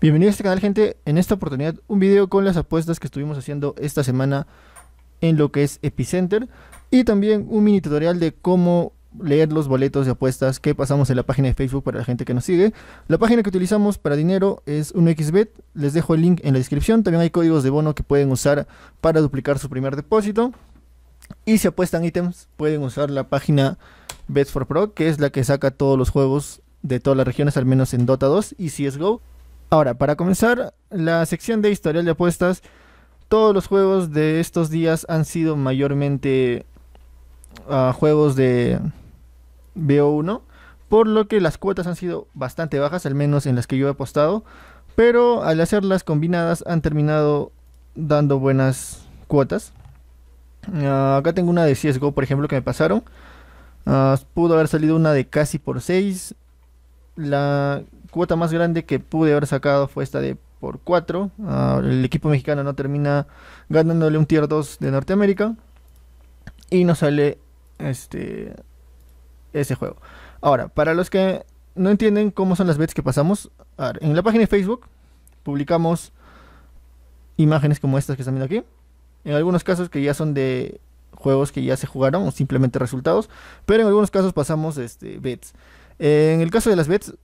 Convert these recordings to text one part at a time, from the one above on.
Bienvenidos a este canal gente, en esta oportunidad un video con las apuestas que estuvimos haciendo esta semana en lo que es Epicenter y también un mini tutorial de cómo leer los boletos de apuestas que pasamos en la página de Facebook para la gente que nos sigue. La página que utilizamos para dinero es 1xbet, les dejo el link en la descripción, también hay códigos de bono que pueden usar para duplicar su primer depósito y si apuestan ítems pueden usar la página bets 4 pro que es la que saca todos los juegos de todas las regiones, al menos en Dota 2 y CSGO. Ahora, para comenzar la sección de historial de apuestas, todos los juegos de estos días han sido mayormente ah, juegos de BO1, por lo que las cuotas han sido bastante bajas, al menos en las que yo he apostado, pero al hacerlas combinadas han terminado dando buenas cuotas. Ah, acá tengo una de CSGO, por ejemplo, que me pasaron. Ah, pudo haber salido una de casi por 6, la cuota más grande que pude haber sacado fue esta de por 4. Ah, el equipo mexicano no termina ganándole un tier 2 de Norteamérica. Y nos sale este ese juego. Ahora, para los que no entienden cómo son las bets que pasamos, en la página de Facebook publicamos imágenes como estas que están viendo aquí. En algunos casos que ya son de juegos que ya se jugaron o simplemente resultados. Pero en algunos casos pasamos este, bets en el caso de las bets,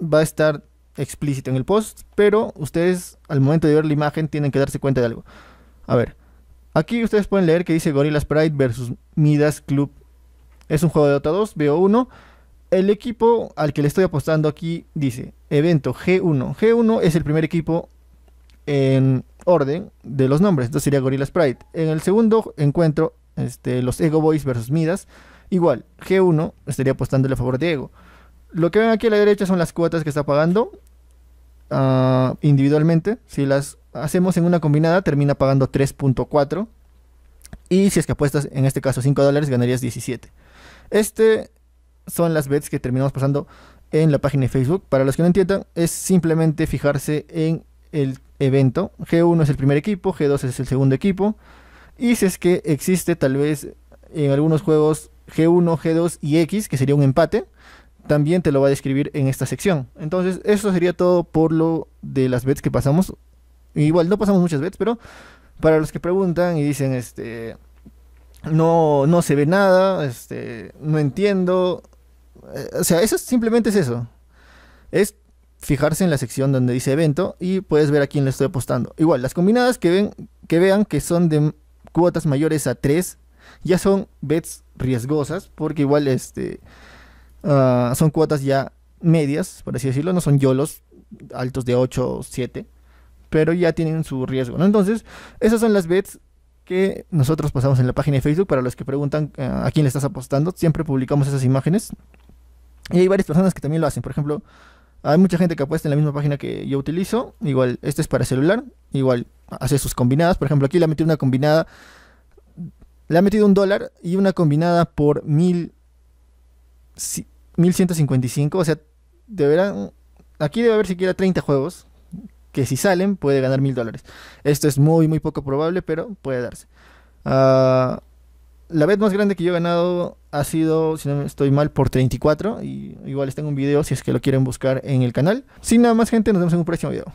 va a estar explícito en el post, pero ustedes al momento de ver la imagen tienen que darse cuenta de algo. A ver, aquí ustedes pueden leer que dice Gorilla Pride versus Midas Club. Es un juego de Dota 2, veo 1 El equipo al que le estoy apostando aquí dice evento G1. G1 es el primer equipo en orden de los nombres, entonces sería Gorilla Pride. En el segundo encuentro, este, los Ego Boys versus Midas. Igual, G1 estaría apostándole a favor de Diego. Lo que ven aquí a la derecha son las cuotas que está pagando ah, individualmente. Si las hacemos en una combinada, termina pagando 3.4. Y si es que apuestas, en este caso 5 dólares, ganarías 17. Este son las bets que terminamos pasando en la página de Facebook. Para los que no entiendan, es simplemente fijarse en el evento. G1 es el primer equipo, G2 es el segundo equipo. Y si es que existe tal vez en algunos juegos G1, G2 y X, que sería un empate, también te lo va a describir en esta sección. Entonces, eso sería todo por lo de las bets que pasamos. Igual, no pasamos muchas bets, pero para los que preguntan y dicen, este, no, no se ve nada, este, no entiendo. Eh, o sea, eso simplemente es eso. Es fijarse en la sección donde dice evento y puedes ver a quién le estoy apostando. Igual, las combinadas que, ven, que vean que son de cuotas mayores a 3 ya son bets riesgosas, porque igual este, ah, son cuotas ya medias, por así decirlo, no son yolos altos de 8 o 7, pero ya tienen su riesgo. Entonces, esas son las bets que nosotros pasamos en la página de Facebook para los que preguntan eh, a quién le estás apostando. Siempre publicamos esas imágenes. Y hay varias personas que también lo hacen. Por ejemplo, hay mucha gente que apuesta en la misma página que yo utilizo. Igual, este es para celular. Igual, hace sus combinadas. Por ejemplo, aquí le metí una combinada le ha metido un dólar y una combinada por mil, 1155. O sea, deberán. Aquí debe haber siquiera 30 juegos que si salen puede ganar mil dólares. Esto es muy, muy poco probable, pero puede darse. Ah, la vez más grande que yo he ganado ha sido, si no estoy mal, por 34. Y igual les tengo un video si es que lo quieren buscar en el canal. Sin nada más, gente, nos vemos en un próximo video.